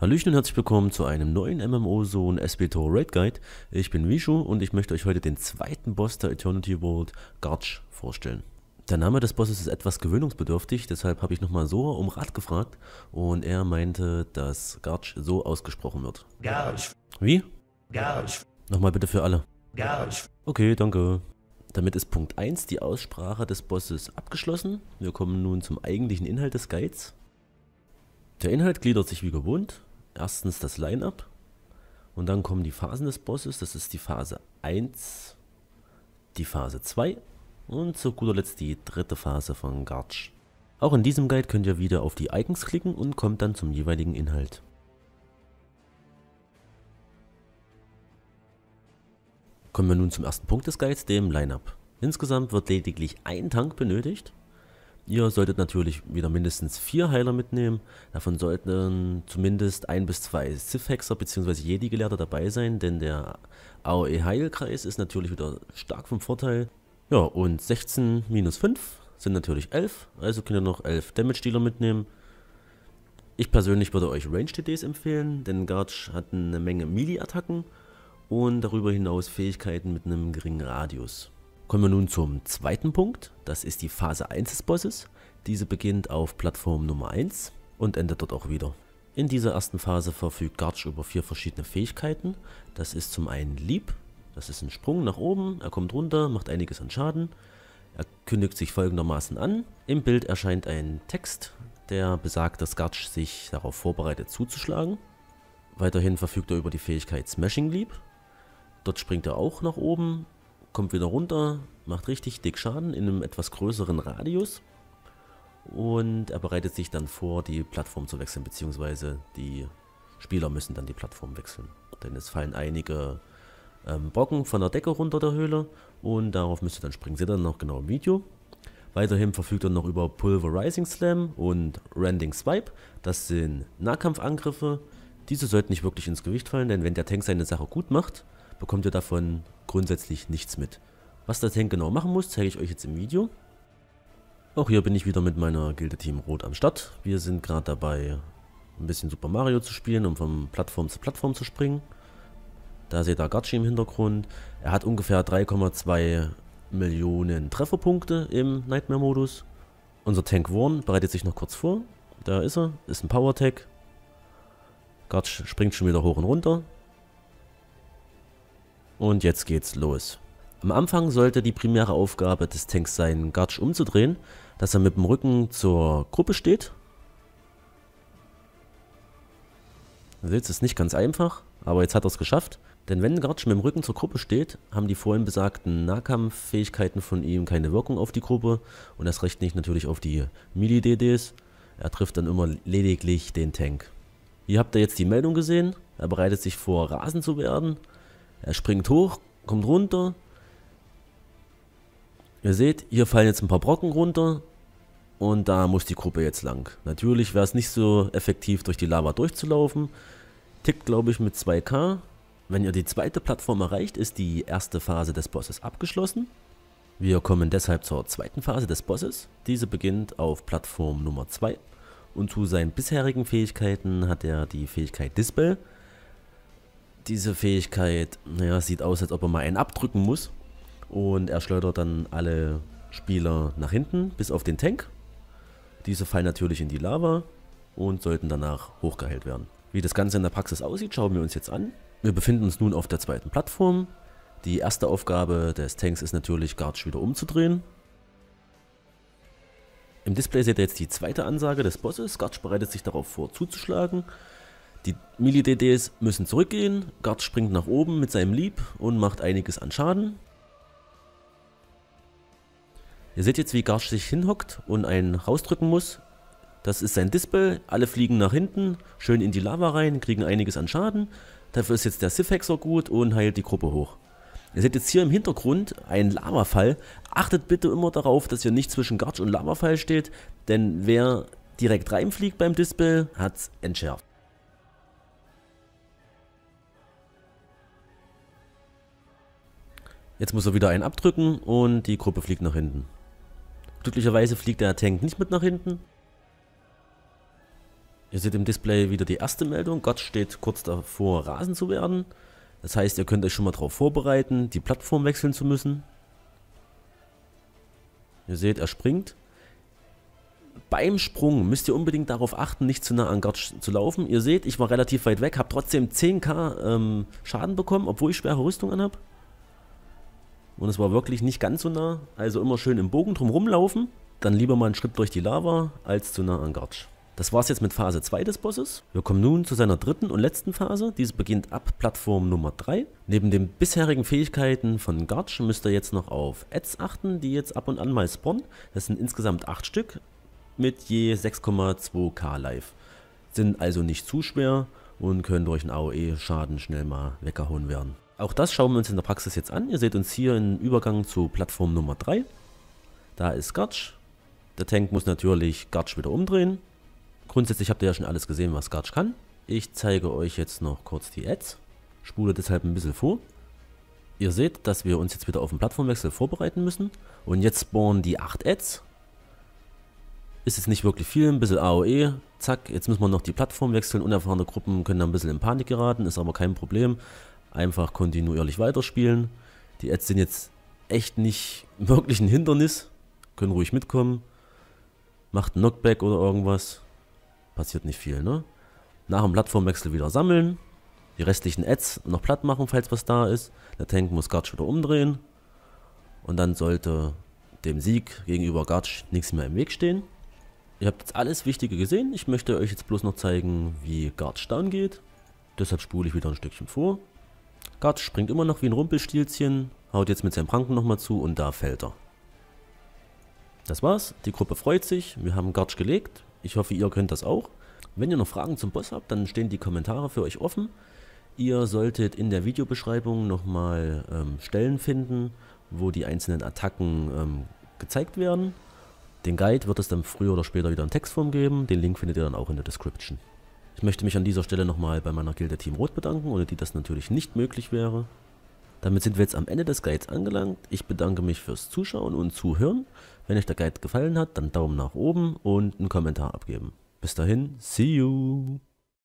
Hallöchen und herzlich willkommen zu einem neuen MMO-Sohn SBTOR Raid Guide. Ich bin Vishu und ich möchte euch heute den zweiten Boss der Eternity World, Garch, vorstellen. Der Name des Bosses ist etwas gewöhnungsbedürftig, deshalb habe ich nochmal Soa um Rat gefragt und er meinte, dass Garch so ausgesprochen wird. Garch. Wie? Garch. Nochmal bitte für alle. Garch. Okay, danke. Damit ist Punkt 1, die Aussprache des Bosses, abgeschlossen. Wir kommen nun zum eigentlichen Inhalt des Guides. Der Inhalt gliedert sich wie gewohnt erstens das Line-Up und dann kommen die Phasen des Bosses. Das ist die Phase 1, die Phase 2 und zu guter Letzt die dritte Phase von Garch. Auch in diesem Guide könnt ihr wieder auf die Icons klicken und kommt dann zum jeweiligen Inhalt. Kommen wir nun zum ersten Punkt des Guides, dem Line-Up. Insgesamt wird lediglich ein Tank benötigt Ihr solltet natürlich wieder mindestens vier Heiler mitnehmen. Davon sollten zumindest ein bis zwei Sith-Hexer bzw. Jedi-Gelehrte dabei sein, denn der AOE-Heilkreis ist natürlich wieder stark vom Vorteil. Ja, und 16 minus 5 sind natürlich 11, also könnt ihr noch 11 Damage-Dealer mitnehmen. Ich persönlich würde euch Range-TDs empfehlen, denn Garch hat eine Menge Melee-Attacken und darüber hinaus Fähigkeiten mit einem geringen Radius. Kommen wir nun zum zweiten Punkt, das ist die Phase 1 des Bosses. Diese beginnt auf Plattform Nummer 1 und endet dort auch wieder. In dieser ersten Phase verfügt Garch über vier verschiedene Fähigkeiten. Das ist zum einen Leap, das ist ein Sprung nach oben, er kommt runter, macht einiges an Schaden. Er kündigt sich folgendermaßen an. Im Bild erscheint ein Text, der besagt, dass Garch sich darauf vorbereitet zuzuschlagen. Weiterhin verfügt er über die Fähigkeit Smashing Leap. Dort springt er auch nach oben kommt wieder runter, macht richtig dick Schaden in einem etwas größeren Radius und er bereitet sich dann vor, die Plattform zu wechseln, beziehungsweise die Spieler müssen dann die Plattform wechseln. Denn es fallen einige ähm, Brocken von der Decke runter der Höhle und darauf müsst ihr dann springen. Seht ihr dann noch genau im Video. Weiterhin verfügt er noch über Pulverizing Slam und Rending Swipe. Das sind Nahkampfangriffe. Diese sollten nicht wirklich ins Gewicht fallen, denn wenn der Tank seine Sache gut macht, bekommt ihr davon grundsätzlich nichts mit. Was der Tank genau machen muss, zeige ich euch jetzt im Video. Auch hier bin ich wieder mit meiner Gilde Team Rot am Start. Wir sind gerade dabei, ein bisschen Super Mario zu spielen, um von Plattform zu Plattform zu springen. Da seht ihr Gachi im Hintergrund. Er hat ungefähr 3,2 Millionen Trefferpunkte im Nightmare-Modus. Unser Tank Warn bereitet sich noch kurz vor. Da ist er, ist ein Power-Tag. Gatsch springt schon wieder hoch und runter. Und jetzt geht's los. Am Anfang sollte die primäre Aufgabe des Tanks sein, Gatsch umzudrehen, dass er mit dem Rücken zur Gruppe steht. Seht, ist nicht ganz einfach, aber jetzt hat er es geschafft. Denn wenn Gatsch mit dem Rücken zur Gruppe steht, haben die vorhin besagten Nahkampffähigkeiten von ihm keine Wirkung auf die Gruppe und das recht nicht natürlich auf die Melee-DDs. Er trifft dann immer lediglich den Tank. Hier habt ihr jetzt die Meldung gesehen, er bereitet sich vor, rasend zu werden er springt hoch, kommt runter. Ihr seht, hier fallen jetzt ein paar Brocken runter. Und da muss die Gruppe jetzt lang. Natürlich wäre es nicht so effektiv, durch die Lava durchzulaufen. Tickt, glaube ich, mit 2K. Wenn ihr die zweite Plattform erreicht, ist die erste Phase des Bosses abgeschlossen. Wir kommen deshalb zur zweiten Phase des Bosses. Diese beginnt auf Plattform Nummer 2. Und zu seinen bisherigen Fähigkeiten hat er die Fähigkeit Dispel diese Fähigkeit, naja, sieht aus, als ob er mal einen abdrücken muss. Und er schleudert dann alle Spieler nach hinten, bis auf den Tank. Diese fallen natürlich in die Lava und sollten danach hochgeheilt werden. Wie das Ganze in der Praxis aussieht, schauen wir uns jetzt an. Wir befinden uns nun auf der zweiten Plattform. Die erste Aufgabe des Tanks ist natürlich, Garch wieder umzudrehen. Im Display seht ihr jetzt die zweite Ansage des Bosses. Garch bereitet sich darauf vor, zuzuschlagen. Die mili dds müssen zurückgehen, Guard springt nach oben mit seinem Lieb und macht einiges an Schaden. Ihr seht jetzt, wie Garsch sich hinhockt und einen rausdrücken muss. Das ist sein Dispel, alle fliegen nach hinten, schön in die Lava rein, kriegen einiges an Schaden. Dafür ist jetzt der Sifhexer gut und heilt die Gruppe hoch. Ihr seht jetzt hier im Hintergrund einen Lavafall. Achtet bitte immer darauf, dass ihr nicht zwischen Garch und Lavafall steht, denn wer direkt reinfliegt beim Dispel, hat's entschärft. Jetzt muss er wieder einen abdrücken und die Gruppe fliegt nach hinten. Glücklicherweise fliegt der Tank nicht mit nach hinten. Ihr seht im Display wieder die erste Meldung. Gott steht kurz davor, rasen zu werden. Das heißt, ihr könnt euch schon mal darauf vorbereiten, die Plattform wechseln zu müssen. Ihr seht, er springt. Beim Sprung müsst ihr unbedingt darauf achten, nicht zu nah an Gott zu laufen. Ihr seht, ich war relativ weit weg, habe trotzdem 10k ähm, Schaden bekommen, obwohl ich schwere Rüstung anhab. Und es war wirklich nicht ganz so nah. Also immer schön im Bogen drum rumlaufen. Dann lieber mal einen Schritt durch die Lava als zu nah an Garch. Das war's jetzt mit Phase 2 des Bosses. Wir kommen nun zu seiner dritten und letzten Phase. Diese beginnt ab Plattform Nummer 3. Neben den bisherigen Fähigkeiten von Garch müsst ihr jetzt noch auf Ads achten, die jetzt ab und an mal spawnen. Das sind insgesamt 8 Stück mit je 6,2k Life. Sind also nicht zu schwer und können durch einen AOE-Schaden schnell mal weggehauen werden. Auch das schauen wir uns in der Praxis jetzt an. Ihr seht uns hier im Übergang zu Plattform Nummer 3. Da ist Gatsch. Der Tank muss natürlich Gatsch wieder umdrehen. Grundsätzlich habt ihr ja schon alles gesehen, was Gatsch kann. Ich zeige euch jetzt noch kurz die Ads. Spule deshalb ein bisschen vor. Ihr seht, dass wir uns jetzt wieder auf den Plattformwechsel vorbereiten müssen. Und jetzt spawnen die 8 Ads. Ist jetzt nicht wirklich viel, ein bisschen AOE. Zack, jetzt müssen wir noch die Plattform wechseln. Unerfahrene Gruppen können da ein bisschen in Panik geraten, ist aber kein Problem einfach kontinuierlich weiterspielen. Die Ads sind jetzt echt nicht wirklich ein Hindernis. Können ruhig mitkommen. Macht ein Knockback oder irgendwas. Passiert nicht viel, ne? Nach dem Plattformwechsel wieder sammeln. Die restlichen Ads noch platt machen, falls was da ist. Der Tank muss Gatsch wieder umdrehen. Und dann sollte dem Sieg gegenüber Gatsch nichts mehr im Weg stehen. Ihr habt jetzt alles Wichtige gesehen. Ich möchte euch jetzt bloß noch zeigen, wie Guard Down geht. Deshalb spule ich wieder ein Stückchen vor. Gart springt immer noch wie ein Rumpelstilzchen, haut jetzt mit seinem Pranken nochmal zu und da fällt er. Das war's, die Gruppe freut sich, wir haben Gartsch gelegt, ich hoffe ihr könnt das auch. Wenn ihr noch Fragen zum Boss habt, dann stehen die Kommentare für euch offen. Ihr solltet in der Videobeschreibung nochmal ähm, Stellen finden, wo die einzelnen Attacken ähm, gezeigt werden. Den Guide wird es dann früher oder später wieder in Textform geben, den Link findet ihr dann auch in der Description. Ich möchte mich an dieser Stelle nochmal bei meiner Gilde Team Rot bedanken, ohne die das natürlich nicht möglich wäre. Damit sind wir jetzt am Ende des Guides angelangt. Ich bedanke mich fürs Zuschauen und Zuhören. Wenn euch der Guide gefallen hat, dann Daumen nach oben und einen Kommentar abgeben. Bis dahin, see you!